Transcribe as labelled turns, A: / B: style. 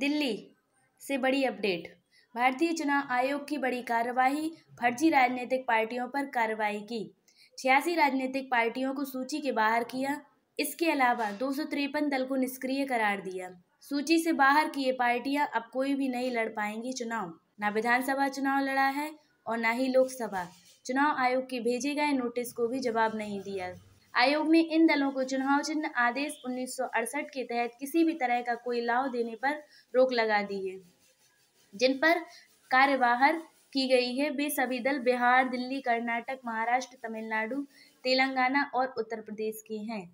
A: दिल्ली से बड़ी अपडेट भारतीय चुनाव आयोग की बड़ी कार्रवाई फर्जी राजनीतिक पार्टियों पर कार्रवाई की छियासी राजनीतिक पार्टियों को सूची के बाहर किया इसके अलावा दो दल को निष्क्रिय करार दिया सूची से बाहर की ये पार्टियां अब कोई भी नहीं लड़ पाएंगी चुनाव ना विधानसभा चुनाव लड़ा है और ना ही लोकसभा चुनाव आयोग के भेजे गए नोटिस को भी जवाब नहीं दिया आयोग ने इन दलों को चुनाव चिन्ह आदेश 1968 के तहत किसी भी तरह का कोई लाभ देने पर रोक लगा दी है जिन पर कार्यवाहर की गई है वे सभी दल बिहार दिल्ली कर्नाटक महाराष्ट्र तमिलनाडु तेलंगाना और उत्तर प्रदेश के हैं